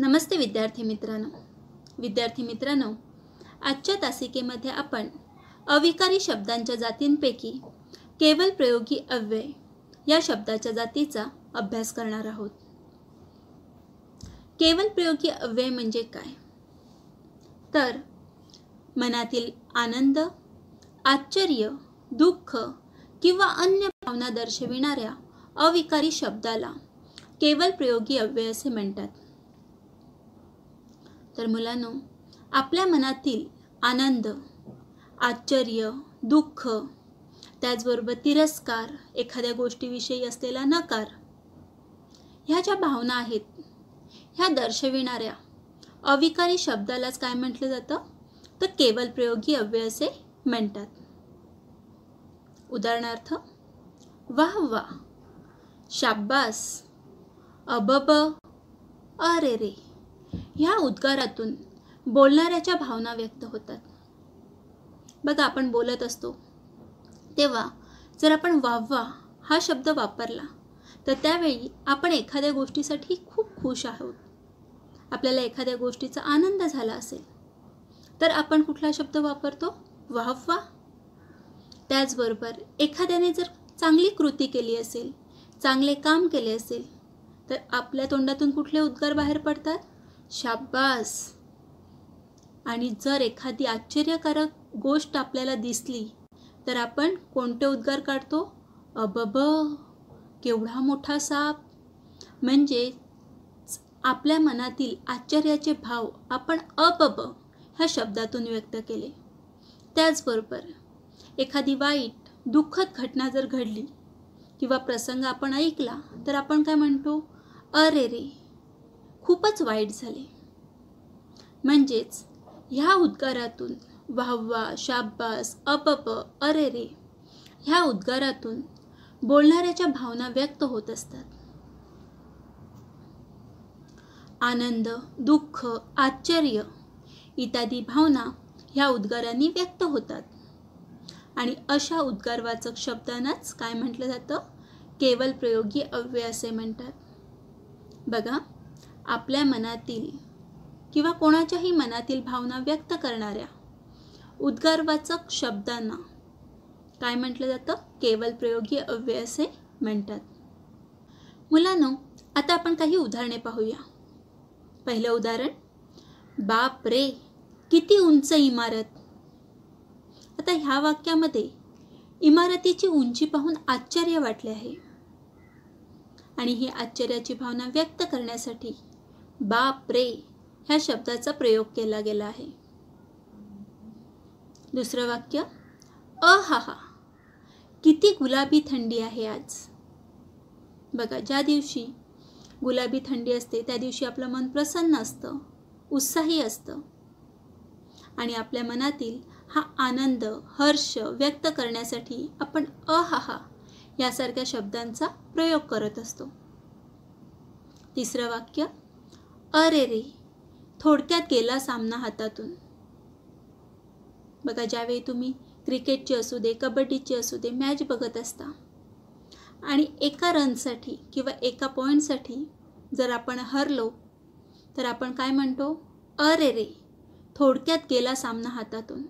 नमस्ते विद्यार्थी मित्रांनो विद्यार्थी मित्रांनो आजच्या तासिकेमध्ये आपण अविकारी शब्दांच्या जातींपैकी केवल प्रयोगी अव्यय या शब्दाच्या जातीचा अभ्यास करणार आहोत केवल प्रयोगी अव्यय म्हणजे काय तर मनातील आनंद आश्चर्य दुःख किंवा अन्य भावना दर्शविणाऱ्या अविकारी शब्दाला केवळ प्रयोगी अव्यय असे म्हणतात तर मुलांनो आपल्या मनातील आनंद आश्चर्य दुःख त्याचबरोबर तिरस्कार एखाद्या गोष्टीविषयी असलेला नकार ह्या ज्या भावना आहेत ह्या दर्शविणाऱ्या अविकारी शब्दालाच काय म्हटलं जातं तर केवल प्रयोगी अव्यय असे म्हणतात उदाहरणार्थ वाह वा शाब्बास अबब अरे रे ह्या उद्गारातून बोलणाऱ्याच्या भावना व्यक्त होतात बघा आपण बोलत असतो तेव्हा जर आपण वाह हा शब्द वापरला तर त्यावेळी आपण एखाद्या गोष्टीसाठी खूप खुश आहोत आपल्याला एखाद्या गोष्टीचा आनंद झाला असेल तर आपण कुठला शब्द वापरतो वाह त्याचबरोबर एखाद्याने जर चांगली कृती केली असेल चांगले काम केले असेल तर आपल्या तोंडातून कुठले उद्गार बाहेर पडतात शाब्बास आणि जर एखादी आश्चर्यकारक गोष्ट आपल्याला दिसली तर आपण कोणते उद्गार काढतो अबब केवढा मोठा साप म्हणजे आपल्या मनातील आश्चर्याचे भाव आपण अबब ह्या शब्दातून व्यक्त केले त्याचबरोबर एखादी वाईट दुःखद घटना जर घडली किंवा प्रसंग आपण ऐकला तर आपण काय म्हणतो अरे रे खूपच वाईट झाले म्हणजेच ह्या उद्गारातून वाहवा शाब्बास अपप अरे रे ह्या उद्गारातून बोलणाऱ्याच्या भावना व्यक्त होत असतात आनंद दुःख आश्चर्य इत्यादी भावना ह्या उद्गारांनी व्यक्त होतात आणि अशा उद्गारवाचक शब्दांनाच काय म्हटलं जातं केवल प्रयोगी अव्यय असे म्हणतात बघा आपल्या मनातील किंवा कोणाच्याही मनातील भावना व्यक्त करणाऱ्या उद्गारवाचक शब्दांना काय म्हटलं जातं केवल प्रयोगी अव्यय असे म्हणतात मुलांनो आता आपण काही उदाहरणे पाहूया पहिलं उदाहरण बाप रे किती उंच इमारत आता ह्या वाक्यामध्ये इमारतीची उंची पाहून आश्चर्य वाटले आहे आणि ही आश्चर्याची भावना व्यक्त करण्यासाठी बाप रे ह्या शब्दाचा प्रयोग केला गेला आहे दुसरं वाक्य अ हा हा किती गुलाबी थंडी आहे आज बघा ज्या दिवशी गुलाबी थंडी असते त्या दिवशी आपलं मन प्रसन्न असतं उत्साही असतं आणि आपल्या मनातील हा आनंद हर्ष व्यक्त करण्यासाठी आपण अ हा हा यासारख्या शब्दांचा प्रयोग करत असतो तिसरं वाक्य अरे रे थोडक्यात गेला सामना हातातून बघा ज्यावेळी तुम्ही क्रिकेटची असू दे कबड्डीची असू दे मॅच बघत असता आणि एका रनसाठी किंवा एका पॉईंटसाठी जर आपण हरलो तर आपण काय म्हणतो अरे रे थोडक्यात गेला सामना हातातून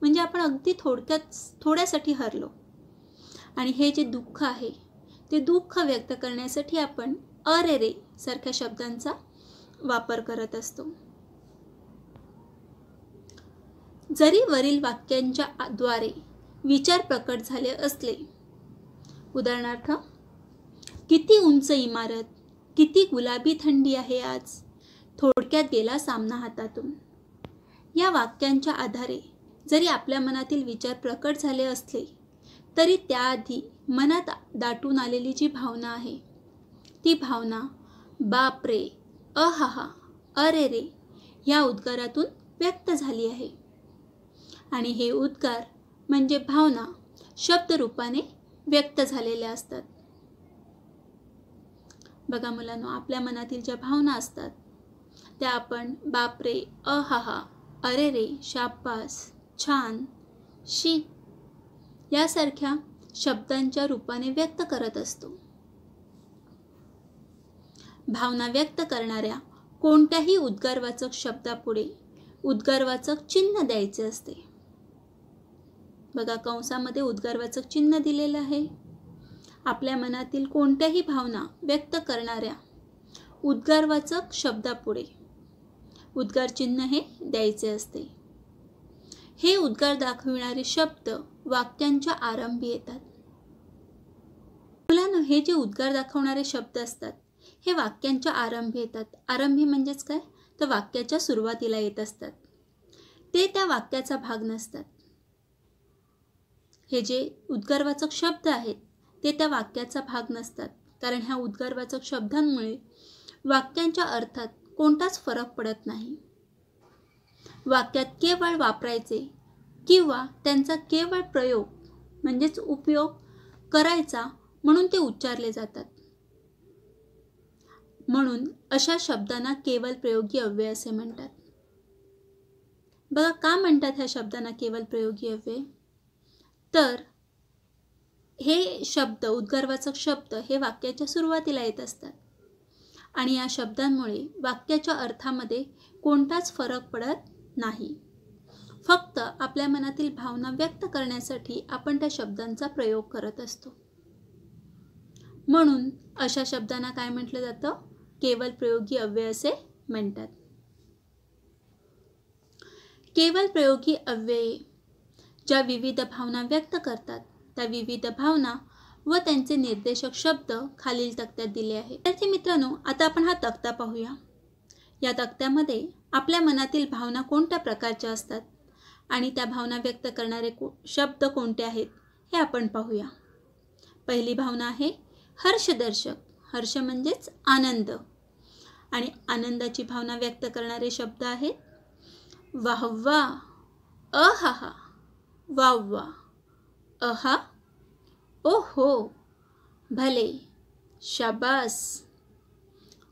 म्हणजे आपण अगदी थोडक्यात थोड्यासाठी हरलो आणि हे जे दुःख आहे ते दुःख व्यक्त करण्यासाठी आपण अरे रे सारख्या शब्दांचा वापर करत असतो जरी वरील वाक्यांच्या द्वारे विचार प्रकट झाले असले उदाहरणार्थ किती उंच इमारत किती गुलाबी थंडी आहे आज थोडक्यात गेला सामना हातातून या वाक्यांच्या आधारे जरी आपल्या मनातील विचार प्रकट झाले असले तरी त्याआधी मनात दाटून आलेली जी भावना आहे ती भावना बाप रे अहाहा अरे रे या उद्गारातून व्यक्त झाली आहे आणि हे उद्गार म्हणजे भावना शब्दरूपाने व्यक्त झालेल्या असतात बघा मुलांनो आपल्या मनातील ज्या भावना असतात त्या आपण बापरे अहाहा अरे रे शाब्बास छान शी यासारख्या शब्दांच्या रूपाने व्यक्त करत असतो भावना व्यक्त करणाऱ्या कोणत्याही उद्गारवाचक शब्दापुढे उद्गारवाचक चिन्ह द्यायचे असते बघा कंसामध्ये उद्गारवाचक चिन्ह दिलेलं आहे आपल्या मनातील कोणत्याही भावना व्यक्त करणाऱ्या उद्गारवाचक शब्दापुढे उद्गार चिन्ह हे द्यायचे असते हे उद्गार दाखविणारे शब्द वाक्यांच्या आरंभी येतात मुलांना हे जे उद्गार दाखवणारे शब्द असतात हे वाक्यांच्या आरंभी येतात आरंभी म्हणजेच काय तर वाक्याच्या सुरुवातीला येत असतात ते त्या वाक्याचा भाग नसतात हे जे उद्गारवाचक शब्द आहेत ते त्या वाक्याचा भाग नसतात कारण ह्या उद्गारवाचक शब्दांमुळे वाक्यांच्या अर्थात कोणताच फरक पडत नाही वाक्यात केवळ वापरायचे किंवा त्यांचा केवळ प्रयोग म्हणजेच उपयोग करायचा म्हणून ते उच्चारले जातात म्हणून अशा शब्दांना केवळ प्रयोगी अव्यय असे म्हणतात बघा का म्हणतात ह्या शब्दांना केवळ प्रयोगी अव्यय तर हे शब्द उद्गारवाचक शब्द हे वाक्याच्या सुरुवातीला येत असतात आणि या शब्दांमुळे वाक्याच्या अर्थामध्ये कोणताच फरक पडत नाही फक्त आपल्या मनातील भावना व्यक्त करण्यासाठी आपण त्या शब्दांचा प्रयोग करत असतो म्हणून अशा शब्दांना काय म्हटलं जातं केवल प्रयोगी अव्यय असे म्हणतात केवळ प्रयोगी अव्यये ज्या विविध भावना व्यक्त करतात त्या विविध भावना व त्यांचे निर्देशक शब्द खालील तक्त्यात दिले आहे विद्यार्थी मित्रांनो आता आपण हा तक्ता पाहूया या तक्त्यामध्ये आपल्या मनातील भावना कोणत्या प्रकारच्या असतात आणि त्या भावना व्यक्त करणारे को शब्द कोणते आहेत हे आपण पाहूया पहिली भावना आहे हर्षदर्शक हर्ष म्हणजेच आनंद आणि आनंदाची भावना व्यक्त करणारे शब्द आहेत वाहवा अहा वाव्वा अहा ओ हो भले शाबास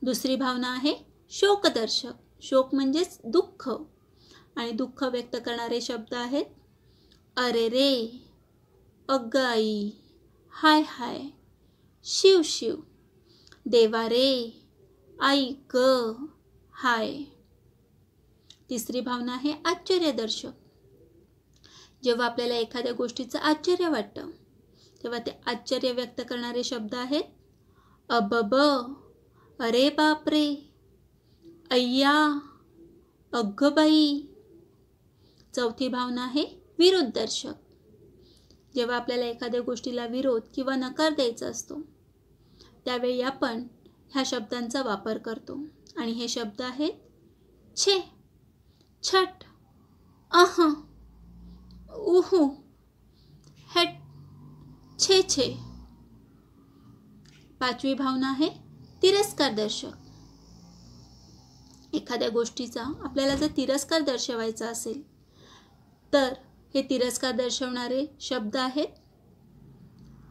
दुसरी भावना आहे शोकदर्शक शोक म्हणजेच दुःख आणि दुःख व्यक्त करणारे शब्द आहेत अरे रे अगाई हाय हाय शिव शिव देवा रे आई ग हाय तिसरी भावना आहे आश्चर्यदर्शक जेव्हा आपल्याला एखाद्या गोष्टीचं आश्चर्य वाटतं तेव्हा ते आश्चर्य व्यक्त करणारे शब्द आहेत अबब अरे बापरे अय्या अग्गबाई चौथी भावना आहे विरोधदर्शक जेव्हा आपल्याला एखाद्या गोष्टीला विरोध किंवा नकार द्यायचा असतो त्यावेळी आपण ह्या शब्दांचा वापर करतो आणि हे शब्द आहेत छे छट अह उहू हेट, छे छे पाचवी भावना आहे तिरस्कार दर्शक एखाद्या गोष्टीचा आपल्याला जर तिरस्कार दर्शवायचा असेल तर हे तिरस्कार दर्शवणारे शब्द आहेत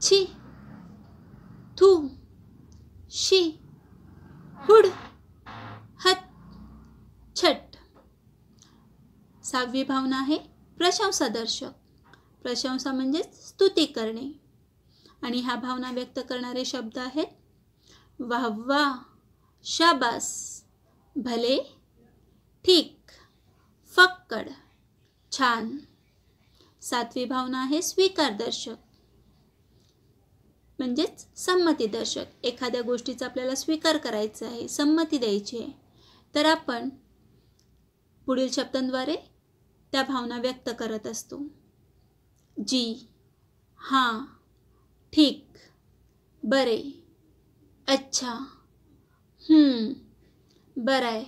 छी थू शी हुड हत छट सहावी भावना आहे प्रशंसादर्शक प्रशंसा म्हणजेच स्तुती करणे आणि ह्या भावना व्यक्त करणारे शब्द आहेत वाहवा शाबास भले ठीक फक्कड छान सातवी भावना आहे स्वीकारदर्शक म्हणजेच संमतीदर्शक एखाद्या गोष्टीचा आपल्याला स्वीकार करायचा आहे संमती द्यायची आहे तर आपण पुढील शब्दांद्वारे त्या भावना व्यक्त करत असतो जी हां ठीक बरे अच्छा बरं आहे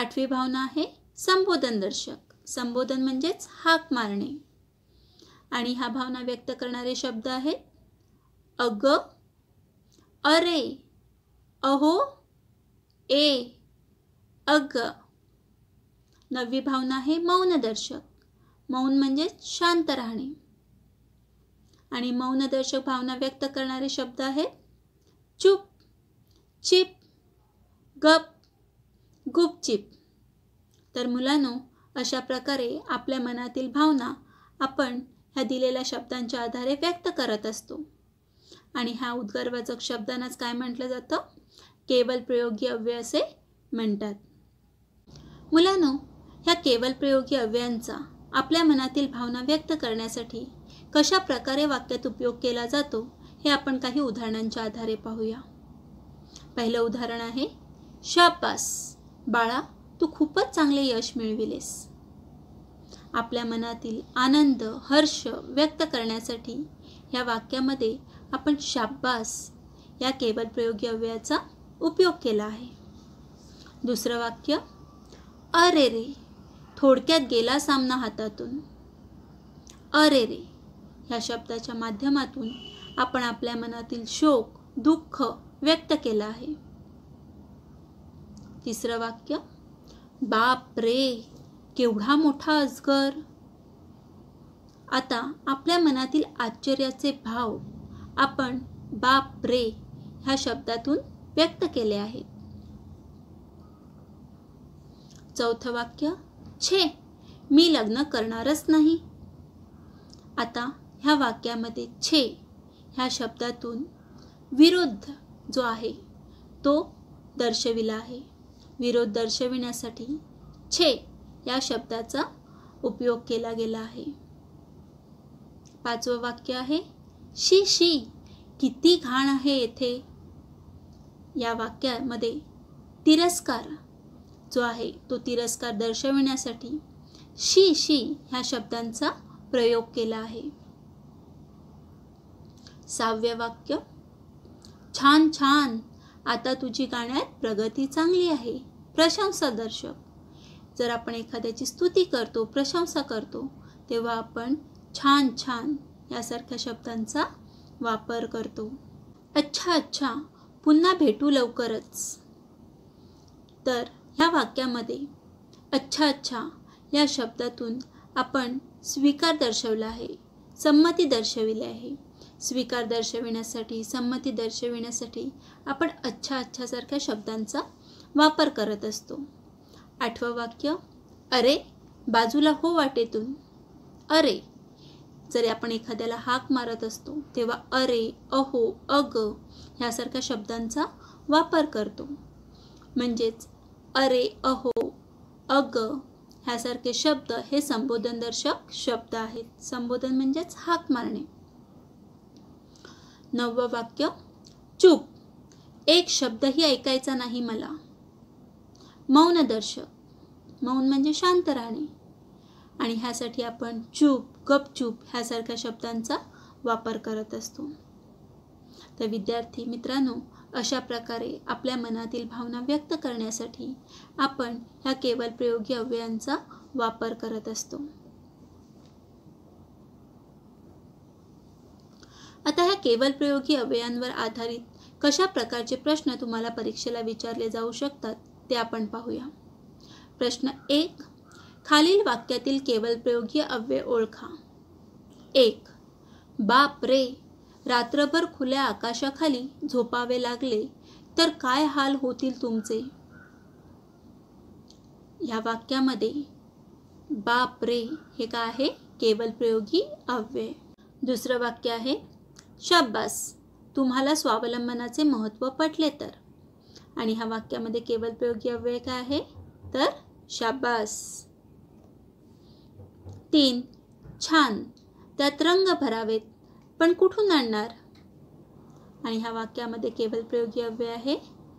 आठवी भावना आहे संबोधन दर्शक संबोधन म्हणजेच हाक मारणे आणि ह्या भावना व्यक्त करणारे शब्द आहेत अग अरे अहो ए अग नवी भावना आहे मौनदर्शक मौन म्हणजे शांत राहणे आणि मौनदर्शक भावना व्यक्त करणारे शब्द आहेत चुप चिप गप गुपचिप तर मुलांनो अशा प्रकारे आपल्या मनातील भावना आपण ह्या दिलेल्या शब्दांच्या आधारे व्यक्त करत असतो आणि ह्या उद्गारवाचक शब्दांनाच काय म्हटलं जातं केवल प्रयोगी अव्यय असे म्हणतात मुलांनो ह्या केवल प्रयोगी अव्ययांचा आपल्या मनातील भावना व्यक्त करण्यासाठी कशा प्रकारे वाक्यात उपयोग केला जातो हे आपण काही उदाहरणांच्या आधारे पाहूया पहिलं उदाहरण आहे शापास बाळा तू खूपच चांगले यश मिळविलेस आपल्या मनातील आनंद हर्ष व्यक्त करण्यासाठी ह्या वाक्यामध्ये आपण शाब्बास या केवल प्रयोगी अव्ययाचा उपयोग केला आहे दुसरं वाक्य अरे रे थोडक्यात गेला सामना हातातून अरे रे ह्या शब्दाच्या माध्यमातून आपण आपल्या मनातील शोक दुःख व्यक्त केला आहे तिसरं वाक्य बाप रे केवढा मोठा अजगर आता आपल्या मनातील आश्चर्याचे भाव आपण बाप रे ह्या शब्दातून व्यक्त केले आहे चौथं वाक्य छे मी लग्न करणारच नाही आता ह्या वाक्यामध्ये छे ह्या शब्दातून विरोध जो आहे तो दर्शविला आहे विरोध दर्शविण्यासाठी छे या शब्दाचा उपयोग केला गेला आहे पाचवं वाक्य आहे शी शी किती घाण आहे येथे या वाक्यामध्ये तिरस्कार जो आहे तो तिरस्कार दर्शविण्यासाठी शी शी ह्या शब्दांचा प्रयोग केला आहे साव्य वाक्य छान छान आता तुझी गाण्यात प्रगती चांगली आहे प्रशंसा दर्शक जर आपण एखाद्याची स्तुती करतो प्रशंसा करतो तेव्हा आपण छान छान यासारख्या शब्दांचा वापर करतो अच्छा अच्छा पुन्हा भेटू लवकरच तर ह्या वाक्यामध्ये अच्छा अच्छा या शब्दातून आपण स्वीकार दर्शवला आहे संमती दर्शविली आहे स्वीकार दर्शविण्यासाठी संमती दर्शविण्यासाठी आपण अच्छा अच्छासारख्या शब्दांचा वापर करत असतो आठवं वाक्य अरे बाजूला हो वाटेतून अरे जरी आपण एखाद्याला हाक मारत असतो तेव्हा अरे अहो अग ह्यासारख्या शब्दांचा वापर करतो म्हणजेच अरे अहो अग ह्यासारखे शब्द हे संबोधनदर्शक शब्द आहेत संबोधन म्हणजेच हाक मारणे नववं वाक्य चूप एक शब्दही ऐकायचा नाही मला मौनदर्शक मौन म्हणजे शांत राहणे आणि ह्यासाठी आपण चूप गपचूप ह्यासारख्या शब्दांचा वापर करत असतो तर विद्यार्थी मित्रांनो अशा प्रकारे आपल्या मनातील भावना व्यक्त करण्यासाठी आपण ह्या केवळ प्रयोगी अव्ययांचा वापर करत असतो आता ह्या केवळ प्रयोगी अव्ययांवर आधारित कशा प्रकारचे प्रश्न तुम्हाला परीक्षेला विचारले जाऊ शकतात ते आपण पाहूया प्रश्न एक खालील वाक्यातील केवळ प्रयोगी अव्यय ओळखा एक बाप रे रात्रभर खुल्या आकाशाखाली झोपावे लागले तर काय हाल होतील तुमचे या वाक्यामध्ये बाप रे हे काय आहे केवल प्रयोगी अव्यय दुसरं वाक्य आहे शाबास तुम्हाला स्वावलंबनाचे महत्त्व पटले तर आणि ह्या वाक्यामध्ये केवल प्रयोगी अव्यय काय आहे तर शाबास तीन छान त्यात रंग भरावेत पण कुठून आणणार आणि ह्या वाक्यामध्ये केवळ प्रयोगी अव्यय आहे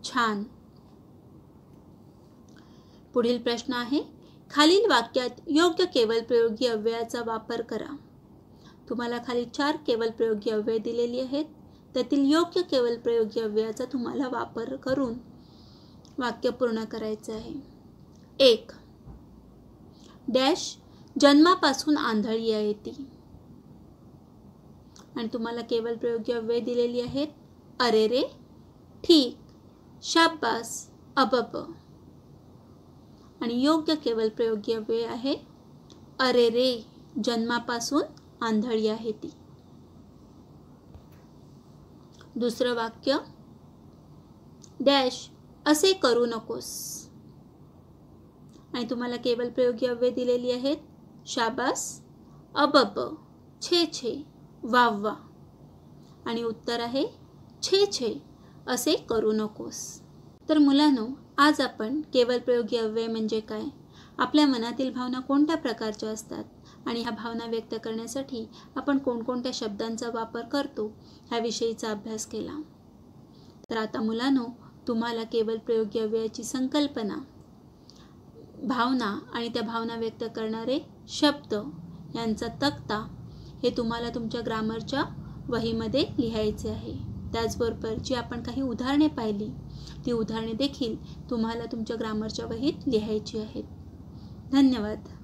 छान पुढील प्रश्न आहे खालील वाक्यात योग्य केवळ प्रयोगी अव्ययाचा वापर करा तुम्हाला खाली चार केवळ प्रयोगी अव्यय दिलेली आहेत त्यातील योग्य केवळ प्रयोगी अव्ययाचा तुम्हाला वापर करून वाक्य पूर्ण करायचं आहे एक डॅश जन्मापासून आंधळी आहे ती आणि तुम्हाला केवळ प्रयोगी अव्यय दिलेली आहेत अरे रे ठीक शाबास अबब आणि योग्य केवळ प्रयोगी अव्यय आहे अरे रे जन्मापासून आंधळी आहे ती दुसरं वाक्य डॅश असे करू नकोस आणि तुम्हाला केवळ अव्यय दिलेली आहेत शाबास अबब छे छे वाव वा आणि उत्तर आहे छे छे असे करू नकोस तर मुलांनो आज आपण केवळ प्रयोगी अव्यय म्हणजे काय आपल्या मनातील भावना कोणत्या प्रकारच्या असतात आणि ह्या भावना व्यक्त करण्यासाठी आपण कोणकोणत्या शब्दांचा वापर करतो ह्याविषयीचा अभ्यास केला तर आता मुलांनो तुम्हाला केवळ प्रयोगी अव्ययाची संकल्पना भावना आणि त्या भावना व्यक्त करणारे शब्द यांचा तक्ता हे तुम्हाला तुमच्या ग्रामरच्या वहीमध्ये लिहायचे आहे त्याचबरोबर जी आपण काही उदाहरणे पाहिली ती उदाहरणे देखील तुम्हाला तुमच्या ग्रामरच्या वहीत लिहायची आहेत धन्यवाद